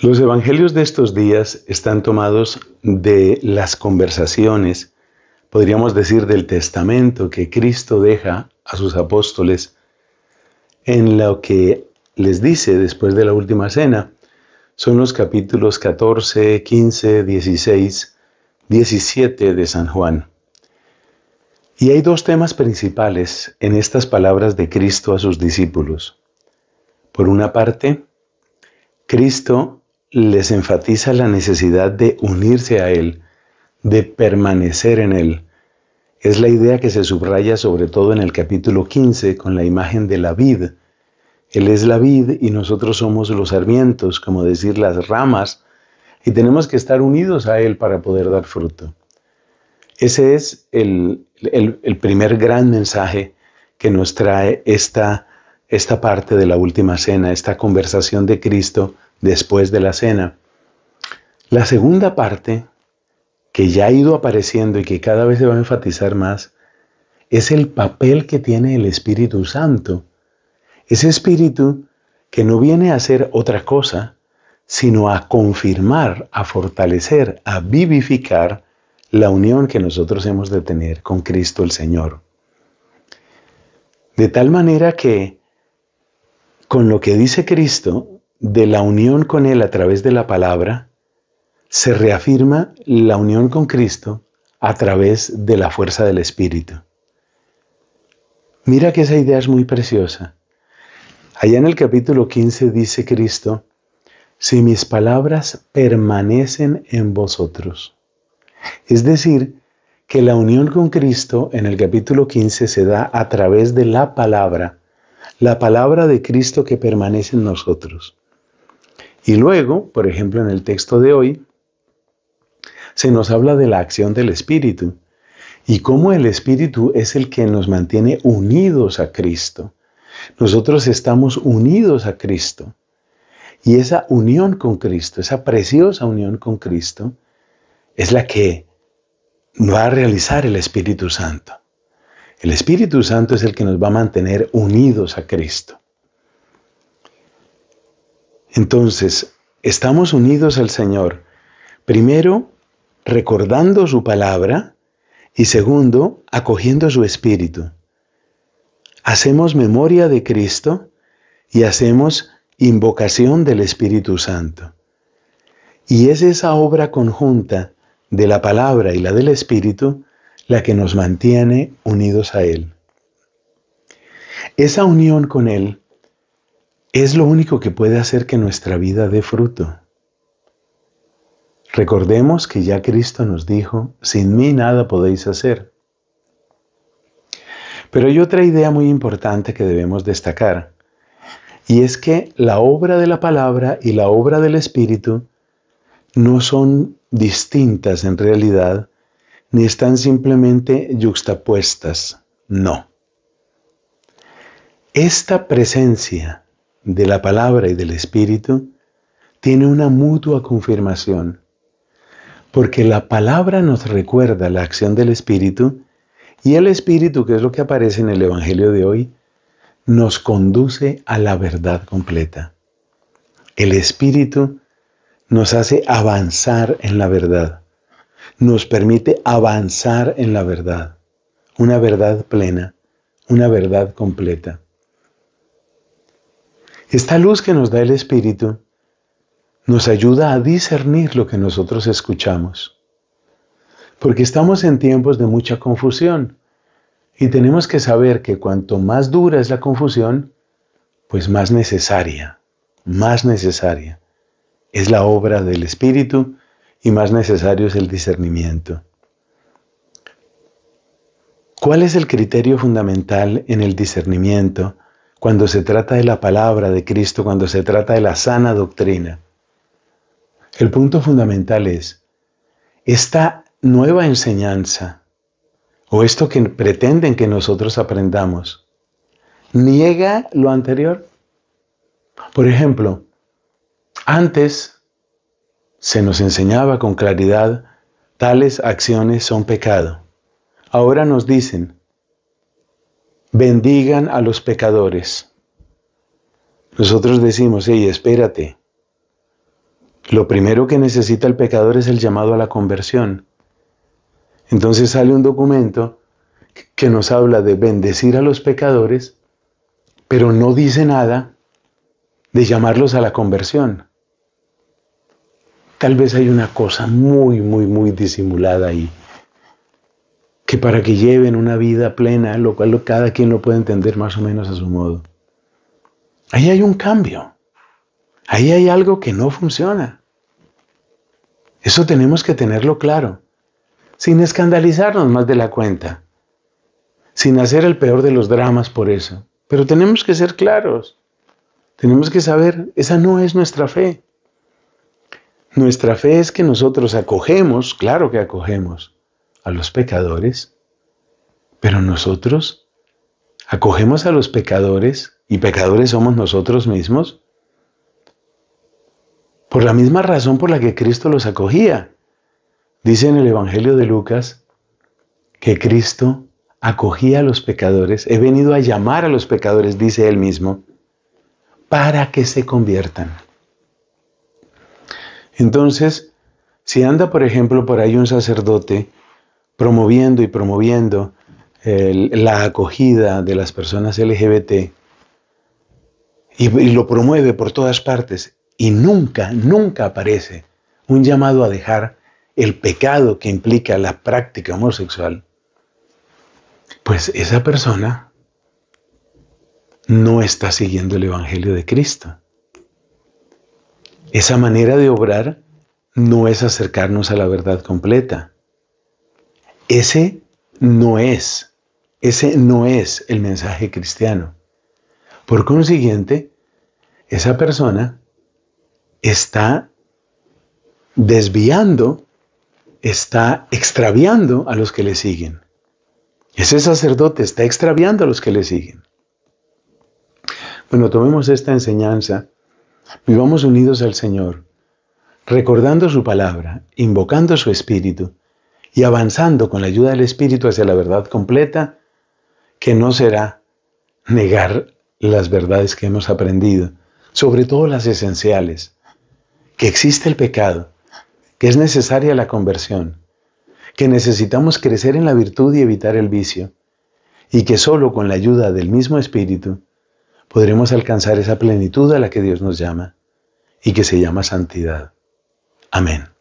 Los evangelios de estos días están tomados de las conversaciones, podríamos decir del testamento que Cristo deja a sus apóstoles, en lo que les dice después de la última cena. Son los capítulos 14, 15, 16, 17 de San Juan. Y hay dos temas principales en estas palabras de Cristo a sus discípulos. Por una parte, Cristo les enfatiza la necesidad de unirse a Él, de permanecer en Él. Es la idea que se subraya sobre todo en el capítulo 15 con la imagen de la vid. Él es la vid y nosotros somos los sarmientos, como decir las ramas, y tenemos que estar unidos a Él para poder dar fruto. Ese es el, el primer gran mensaje que nos trae esta, esta parte de la última cena, esta conversación de Cristo después de la cena. La segunda parte, que ya ha ido apareciendo y que cada vez se va a enfatizar más, es el papel que tiene el Espíritu Santo. Ese Espíritu que no viene a hacer otra cosa, sino a confirmar, a fortalecer, a vivificar la unión que nosotros hemos de tener con Cristo el Señor. De tal manera que con lo que dice Cristo, de la unión con Él a través de la palabra, se reafirma la unión con Cristo a través de la fuerza del Espíritu. Mira que esa idea es muy preciosa. Allá en el capítulo 15 dice Cristo, si mis palabras permanecen en vosotros. Es decir, que la unión con Cristo en el capítulo 15 se da a través de la palabra, la palabra de Cristo que permanece en nosotros. Y luego, por ejemplo, en el texto de hoy, se nos habla de la acción del Espíritu y cómo el Espíritu es el que nos mantiene unidos a Cristo. Nosotros estamos unidos a Cristo. Y esa unión con Cristo, esa preciosa unión con Cristo, es la que va a realizar el Espíritu Santo. El Espíritu Santo es el que nos va a mantener unidos a Cristo. Entonces, estamos unidos al Señor, primero recordando su palabra y segundo, acogiendo su espíritu. Hacemos memoria de Cristo y hacemos invocación del Espíritu Santo. Y es esa obra conjunta de la palabra y la del Espíritu la que nos mantiene unidos a Él. Esa unión con Él es lo único que puede hacer que nuestra vida dé fruto. Recordemos que ya Cristo nos dijo, sin mí nada podéis hacer. Pero hay otra idea muy importante que debemos destacar, y es que la obra de la palabra y la obra del Espíritu no son distintas en realidad, ni están simplemente yuxtapuestas, no. Esta presencia de la palabra y del Espíritu tiene una mutua confirmación, porque la palabra nos recuerda la acción del Espíritu y el Espíritu, que es lo que aparece en el Evangelio de hoy, nos conduce a la verdad completa. El Espíritu nos hace avanzar en la verdad, nos permite avanzar en la verdad, una verdad plena, una verdad completa. Esta luz que nos da el Espíritu nos ayuda a discernir lo que nosotros escuchamos, porque estamos en tiempos de mucha confusión y tenemos que saber que cuanto más dura es la confusión, pues más necesaria, más necesaria es la obra del Espíritu y más necesario es el discernimiento. ¿Cuál es el criterio fundamental en el discernimiento? cuando se trata de la palabra de Cristo, cuando se trata de la sana doctrina. El punto fundamental es, esta nueva enseñanza, o esto que pretenden que nosotros aprendamos, niega lo anterior. Por ejemplo, antes se nos enseñaba con claridad, tales acciones son pecado. Ahora nos dicen, bendigan a los pecadores. Nosotros decimos, hey, espérate. Lo primero que necesita el pecador es el llamado a la conversión. Entonces sale un documento que nos habla de bendecir a los pecadores, pero no dice nada de llamarlos a la conversión. Tal vez hay una cosa muy, muy, muy disimulada ahí que para que lleven una vida plena, lo cual cada quien lo puede entender más o menos a su modo. Ahí hay un cambio. Ahí hay algo que no funciona. Eso tenemos que tenerlo claro, sin escandalizarnos más de la cuenta, sin hacer el peor de los dramas por eso. Pero tenemos que ser claros, tenemos que saber, esa no es nuestra fe. Nuestra fe es que nosotros acogemos, claro que acogemos, a los pecadores, pero nosotros acogemos a los pecadores y pecadores somos nosotros mismos por la misma razón por la que Cristo los acogía. Dice en el Evangelio de Lucas que Cristo acogía a los pecadores, he venido a llamar a los pecadores, dice él mismo, para que se conviertan. Entonces, si anda, por ejemplo, por ahí un sacerdote promoviendo y promoviendo la acogida de las personas LGBT y, y lo promueve por todas partes y nunca, nunca aparece un llamado a dejar el pecado que implica la práctica homosexual, pues esa persona no está siguiendo el Evangelio de Cristo. Esa manera de obrar no es acercarnos a la verdad completa. Ese no es, ese no es el mensaje cristiano. Por consiguiente, esa persona está desviando, está extraviando a los que le siguen. Ese sacerdote está extraviando a los que le siguen. Bueno, tomemos esta enseñanza, vivamos unidos al Señor, recordando su palabra, invocando su espíritu y avanzando con la ayuda del Espíritu hacia la verdad completa, que no será negar las verdades que hemos aprendido, sobre todo las esenciales, que existe el pecado, que es necesaria la conversión, que necesitamos crecer en la virtud y evitar el vicio, y que solo con la ayuda del mismo Espíritu podremos alcanzar esa plenitud a la que Dios nos llama y que se llama santidad. Amén.